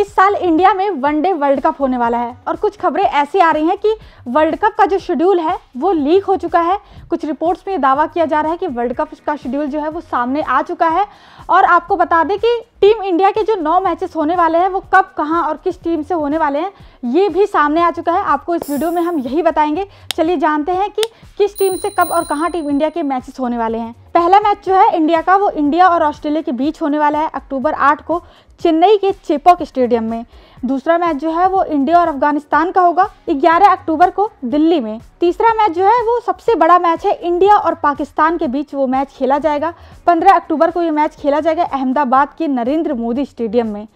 इस साल इंडिया में वनडे वर्ल्ड कप होने वाला है और कुछ खबरें ऐसी आ रही हैं कि वर्ल्ड कप का जो शेड्यूल है वो लीक हो चुका है कुछ रिपोर्ट्स में दावा किया जा रहा है कि वर्ल्ड कप का शेड्यूल जो है वो सामने आ चुका है और आपको बता दें कि टीम इंडिया के जो नौ मैचेस होने वाले हैं वो कब कहाँ और किस टीम से होने वाले हैं ये भी सामने आ चुका है आपको इस वीडियो में हम यही बताएंगे चलिए जानते हैं कि किस टीम से कब और कहाँ टीम इंडिया के मैचेस होने वाले हैं पहला मैच जो है इंडिया का वो इंडिया और ऑस्ट्रेलिया के बीच होने वाला है अक्टूबर आठ को चेन्नई के चेपॉक स्टेडियम में दूसरा मैच जो है वो इंडिया और अफगानिस्तान का होगा 11 अक्टूबर को दिल्ली में तीसरा मैच जो है वो सबसे बड़ा मैच है इंडिया और पाकिस्तान के बीच वो मैच खेला जाएगा 15 अक्टूबर को ये मैच खेला जाएगा अहमदाबाद के नरेंद्र मोदी स्टेडियम में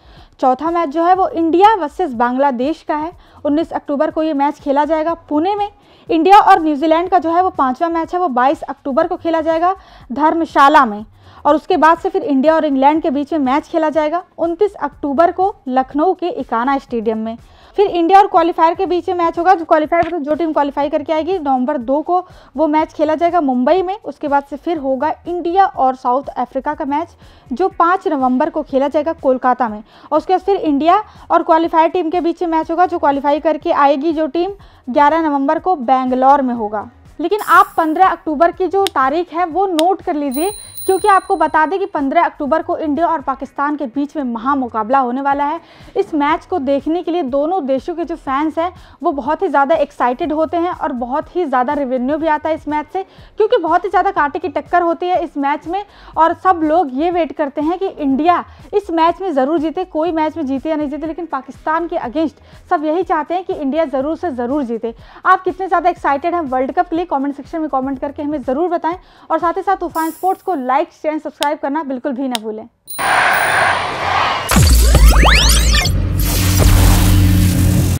चौथा मैच जो है वो इंडिया वर्सेस बांग्लादेश का है 19 अक्टूबर को ये मैच खेला जाएगा पुणे में इंडिया और न्यूजीलैंड का जो है वो पांचवा मैच है वो 22 अक्टूबर को खेला जाएगा धर्मशाला में और उसके बाद से फिर इंडिया और इंग्लैंड के बीच में मैच खेला जाएगा 29 अक्टूबर को लखनऊ के इकाना स्टेडियम में फिर इंडिया और क्वालिफायर के बीच में मैच होगा जो क्वालिफायर मतलब जो टीम क्वालिफाई करके आएगी नवंबर दो को वो मैच खेला जाएगा मुंबई में उसके बाद से फिर होगा इंडिया और साउथ अफ्रीका का मैच जो पाँच नवंबर को खेला जाएगा कोलकाता में और उसके बाद फिर इंडिया और क्वालिफायर टीम के बीच में मैच होगा जो क्वालिफाई करके आएगी जो टीम ग्यारह नवम्बर को बेंगलौर में होगा लेकिन आप 15 अक्टूबर की जो तारीख है वो नोट कर लीजिए क्योंकि आपको बता दें कि 15 अक्टूबर को इंडिया और पाकिस्तान के बीच में महामुकाबला होने वाला है इस मैच को देखने के लिए दोनों देशों के जो फैंस हैं वो बहुत ही ज़्यादा एक्साइटेड होते हैं और बहुत ही ज़्यादा रेवेन्यू भी आता है इस मैच से क्योंकि बहुत ही ज़्यादा कांटे की टक्कर होती है इस मैच में और सब लोग ये वेट करते हैं कि इंडिया इस मैच में ज़रूर जीते कोई मैच में जीते या नहीं जीते लेकिन पाकिस्तान के अगेंस्ट सब यही चाहते हैं कि इंडिया ज़रूर से ज़रूर जीते आप कितने ज़्यादा एक्साइटेड हैं वर्ल्ड कप के लिए कमेंट सेक्शन में कमेंट करके हमें ज़रूर बताएं और साथ ही साथ तूफान स्पोर्ट्स को लाइक शेयर सब्सक्राइब करना बिल्कुल भी ना भूलें